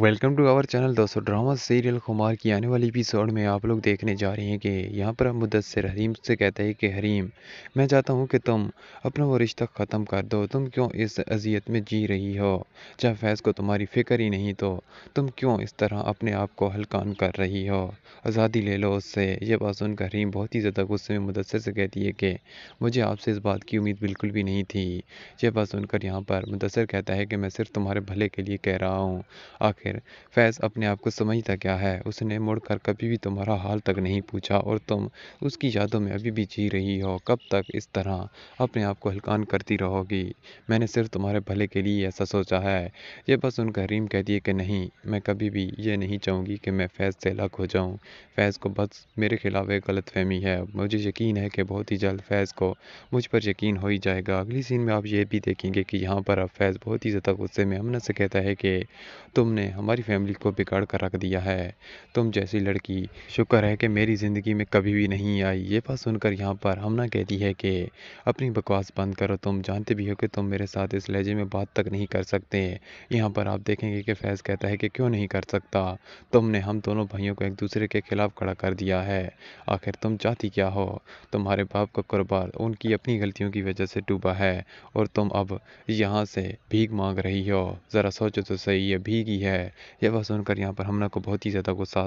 welcome to our channel दोस्तों drama serial Khumar की आने वाली एपिसोड में आप लोग देखने जा रहे हैं कि यहाँ पर मुदसर हरीम से कहते हैं कि हरीम मैं चाहता हूँ कि तुम अपना वो रिश्ता ख़त्म कर दो तुम क्यों इस अजियत में जी रही हो चाहे फैज़ को तुम्हारी फ़िक्र ही नहीं तो तुम क्यों इस तरह अपने आप को हलकान कर रही हो आज़ादी ले लो उससे यह बात सुनकर हरीम बहुत ही ज़्यादा गुस्से में मुदसर से कहती है कि मुझे आपसे इस बात की उम्मीद बिल्कुल भी नहीं थी यह बात सुनकर यहाँ पर मुदसर कहता है कि मैं सिर्फ तुम्हारे भले के लिए कह रहा हूँ आखिर आखिर फैज़ अपने आप को समझता क्या है उसने मुड़कर कभी भी तुम्हारा हाल तक नहीं पूछा और तुम उसकी यादों में अभी भी जी रही हो कब तक इस तरह अपने आप को हलकान करती रहोगी मैंने सिर्फ तुम्हारे भले के लिए ऐसा सोचा है ये बस उनका हरीम कह दिए कि नहीं मैं कभी भी ये नहीं चाहूँगी कि मैं फैज़ से अलग हो जाऊँ फैज़ को बस मेरे खिलाफ एक गलत फहमी है मुझे यकीन है कि बहुत ही जल्द फैज़ को मुझ पर यकीन हो ही जाएगा अगली सीन में आप ये भी देखेंगे कि यहाँ पर अब फैज़ बहुत ही ज़्यादा गुस्से में अमना से कहता है कि तुमने ने हमारी फैमिली को बिगाड़ कर रख दिया है तुम जैसी लड़की शुक्र है कि मेरी ज़िंदगी में कभी भी नहीं आई ये बात सुनकर यहाँ पर हमना कहती है कि अपनी बकवास बंद करो तुम जानते भी हो कि तुम मेरे साथ इस लहजे में बात तक नहीं कर सकते यहाँ पर आप देखेंगे कि फैज़ कहता है कि क्यों नहीं कर सकता तुमने हम दोनों भाइयों को एक दूसरे के खिलाफ खड़ा कर दिया है आखिर तुम चाहती क्या हो तुम्हारे बाप का कारोबार उनकी अपनी गलतियों की वजह से डूबा है और तुम अब यहाँ से भीख मांग रही हो ज़रा सोचो तो सही है भीग ही है है यह वह सुनकर यहाँ पर हम लोग को बहुत ही ज़्यादा गुस्सा